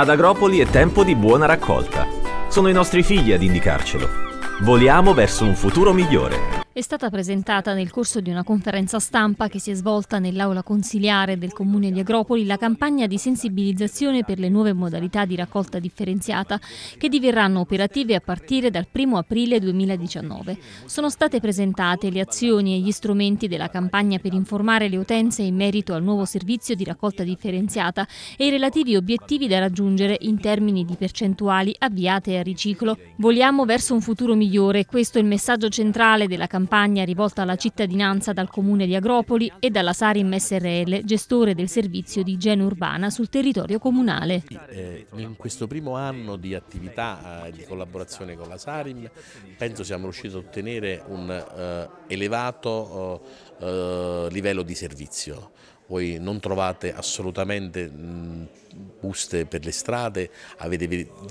Ad Agropoli è tempo di buona raccolta. Sono i nostri figli ad indicarcelo. Voliamo verso un futuro migliore è stata presentata nel corso di una conferenza stampa che si è svolta nell'aula consiliare del comune di Agropoli la campagna di sensibilizzazione per le nuove modalità di raccolta differenziata che diverranno operative a partire dal 1 aprile 2019. Sono state presentate le azioni e gli strumenti della campagna per informare le utenze in merito al nuovo servizio di raccolta differenziata e i relativi obiettivi da raggiungere in termini di percentuali avviate a riciclo. Vogliamo verso un futuro migliore, questo è il messaggio centrale della campagna campagna rivolta alla cittadinanza dal comune di Agropoli e dalla Sarim SRL, gestore del servizio di igiene urbana sul territorio comunale. Eh, in questo primo anno di attività e eh, di collaborazione con la Sarim penso siamo riusciti a ottenere un eh, elevato livello di servizio voi non trovate assolutamente buste per le strade, avete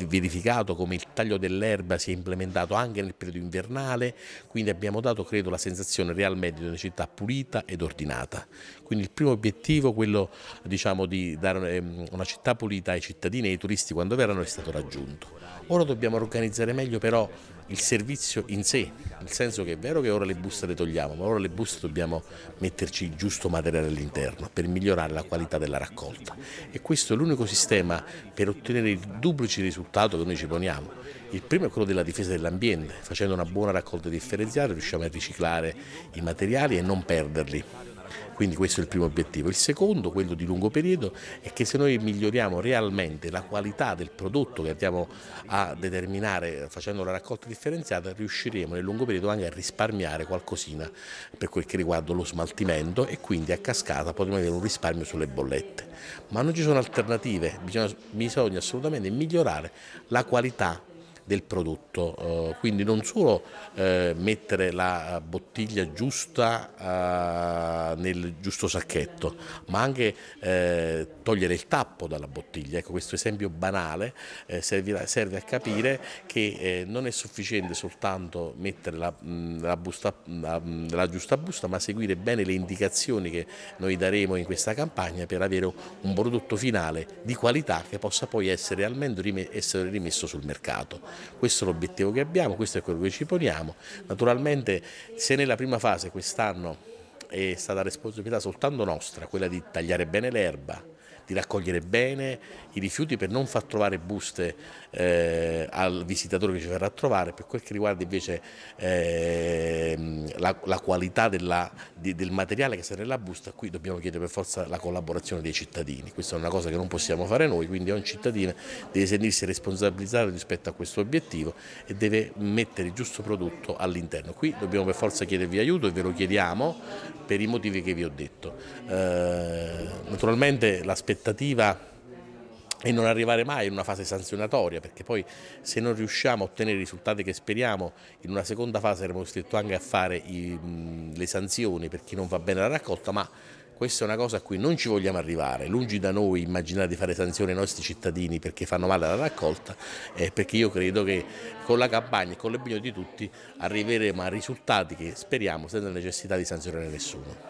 verificato come il taglio dell'erba si è implementato anche nel periodo invernale, quindi abbiamo dato credo la sensazione realmente di una città pulita ed ordinata. Quindi il primo obiettivo, quello diciamo, di dare ehm, una città pulita ai cittadini e ai turisti quando verranno è stato raggiunto. Ora dobbiamo organizzare meglio però il servizio in sé, nel senso che è vero che ora le buste le togliamo, ma ora le buste dobbiamo metterci il giusto materiale all'interno per migliorare la qualità della raccolta e questo è l'unico sistema per ottenere il duplice risultato che noi ci poniamo. Il primo è quello della difesa dell'ambiente, facendo una buona raccolta differenziata riusciamo a riciclare i materiali e non perderli. Quindi questo è il primo obiettivo. Il secondo, quello di lungo periodo, è che se noi miglioriamo realmente la qualità del prodotto che andiamo a determinare facendo la raccolta differenziata, riusciremo nel lungo periodo anche a risparmiare qualcosina per quel che riguarda lo smaltimento e quindi a cascata potremo avere un risparmio sulle bollette. Ma non ci sono alternative, bisogna, bisogna assolutamente migliorare la qualità del prodotto, eh, quindi non solo eh, mettere la bottiglia giusta eh, nel giusto sacchetto, ma anche togliere il tappo dalla bottiglia. Ecco, questo esempio banale serve a capire che non è sufficiente soltanto mettere la, mm, la, busta, la, mm, la giusta busta, ma seguire bene le indicazioni che noi daremo in questa campagna per avere un prodotto finale di qualità che possa poi essere realmente rimesso sul mercato. Questo è l'obiettivo che abbiamo, questo è quello che ci poniamo. Naturalmente se nella prima fase quest'anno è stata responsabilità soltanto nostra, quella di tagliare bene l'erba, di raccogliere bene i rifiuti per non far trovare buste eh, al visitatore che ci verrà a trovare. Per quel che riguarda invece eh, la, la qualità della, di, del materiale che sarà nella busta, qui dobbiamo chiedere per forza la collaborazione dei cittadini, questa è una cosa che non possiamo fare noi, quindi ogni cittadino deve sentirsi responsabilizzato rispetto a questo obiettivo e deve mettere il giusto prodotto all'interno. Qui dobbiamo per forza chiedervi aiuto e ve lo chiediamo per i motivi che vi ho detto. Eh, naturalmente l'aspettativa e non arrivare mai in una fase sanzionatoria, perché poi se non riusciamo a ottenere i risultati che speriamo, in una seconda fase saremo costretti anche a fare i, le sanzioni per chi non va bene la raccolta, ma questa è una cosa a cui non ci vogliamo arrivare, lungi da noi immaginare di fare sanzioni ai nostri cittadini perché fanno male alla raccolta, eh, perché io credo che con la campagna e con l'abbiglio di tutti arriveremo a risultati che speriamo senza necessità di sanzionare nessuno.